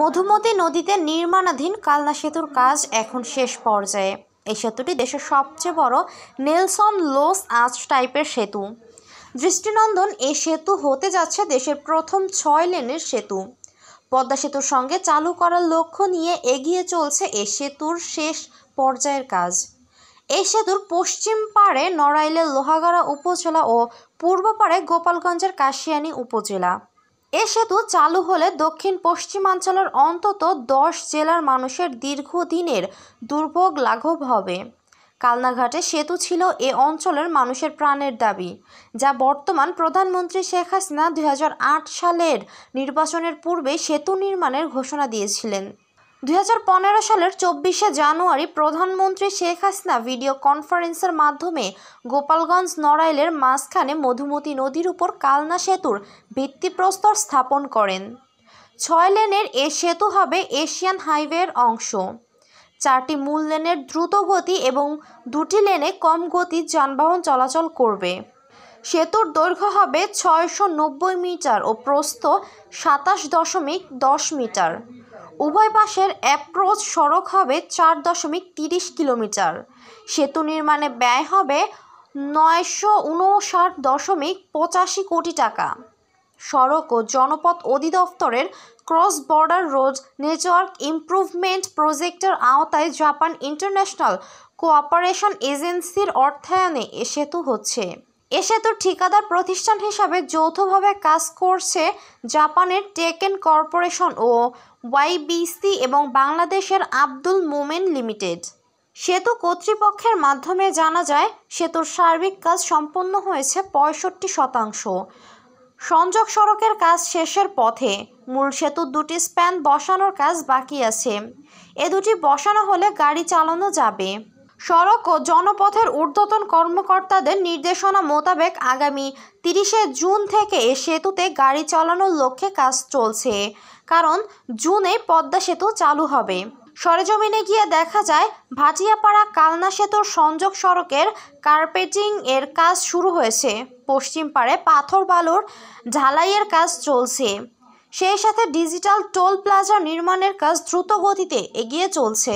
মধুমতি নদীতে নির্মাণাধীন কালনা সেতুর কাজ এখন শেষ পর্যায়ে এই সেতুটি দেশের সবচেয়ে বড় নেলসন লোস আজ টাইপের সেতু দৃষ্টিনন্দন এই সেতু হতে যাচ্ছে দেশের প্রথম ছয় লেনের সেতু পদ্মা সেতুর সঙ্গে চালু করার লক্ষ্য নিয়ে এগিয়ে চলছে এ সেতুর শেষ পর্যায়ের কাজ এই সেতুর পশ্চিম পাড়ে নড়াইলের লোহাগড়া উপজেলা ও পূর্ব পাড়ে গোপালগঞ্জের কাশিয়ানী উপজেলা এ সেতু চালু হলে দক্ষিণ পশ্চিমাঞ্চলের অন্তত দশ জেলার মানুষের দীর্ঘদিনের দুর্ভোগ লাঘব হবে কালনাঘাটে সেতু ছিল এ অঞ্চলের মানুষের প্রাণের দাবি যা বর্তমান প্রধানমন্ত্রী শেখ হাসিনা দুই সালের নির্বাচনের পূর্বে সেতু নির্মাণের ঘোষণা দিয়েছিলেন দু সালের চব্বিশে জানুয়ারি প্রধানমন্ত্রী শেখ হাসিনা ভিডিও কনফারেন্সের মাধ্যমে গোপালগঞ্জ নড়াইলের মাঝখানে মধুমতি নদীর উপর কালনা সেতুর ভিত্তিপ্রস্তর স্থাপন করেন ছয় লেনের এ সেতু হবে এশিয়ান হাইওয়ের অংশ চারটি মূল লেনের দ্রুত গতি এবং দুটি লেনে কম গতি যানবাহন চলাচল করবে সেতুর দৈর্ঘ্য হবে ছয়শো নব্বই মিটার ও প্রস্থ সাতাশ দশমিক দশ মিটার উভয় পাশের অ্যাপ্রোচ সড়ক হবে চার দশমিক তিরিশ কিলোমিটার সেতু নির্মাণে ব্যয় হবে নয়শো উনষাট দশমিক পঁচাশি কোটি টাকা সড়ক ও জনপথ অধিদপ্তরের cross border road network improvement প্রজেক্টের আওতায় জাপান ইন্টারন্যাশনাল কোঅপারেশন এজেন্সির অর্থায়নে এ সেতু হচ্ছে এ সেতুর ঠিকাদার প্রতিষ্ঠান হিসাবে যৌথভাবে কাজ করছে জাপানের টেকেন কর্পোরেশন ও ওয়াইবিসি এবং বাংলাদেশের আব্দুল মোমেন লিমিটেড সেতু কর্তৃপক্ষের মাধ্যমে জানা যায় সেতুর সার্বিক কাজ সম্পন্ন হয়েছে পঁয়ষট্টি শতাংশ সংযোগ সড়কের কাজ শেষের পথে মূল সেতুর দুটি স্প্যান বসানোর কাজ বাকি আছে এ দুটি বসানো হলে গাড়ি চালানো যাবে সড়ক ও জনপথের ঊর্ধ্বতন কর্মকর্তাদের নির্দেশনা মোতাবেক আগামী তিরিশে জুন থেকে এ সেতুতে গাড়ি চালানোর লক্ষ্যে কাজ চলছে কারণ জুনে পদ্মা সেতু চালু হবে সরেজমিনে গিয়ে দেখা যায় ভাটিয়াপাড়া কালনা সেতুর সংযোগ সড়কের কার্পেটিং এর কাজ শুরু হয়েছে পশ্চিম পাড়ে পাথর বালুর ঢালাইয়ের কাজ চলছে সেই সাথে ডিজিটাল টোল প্লাজা নির্মাণের কাজ দ্রুত গতিতে এগিয়ে চলছে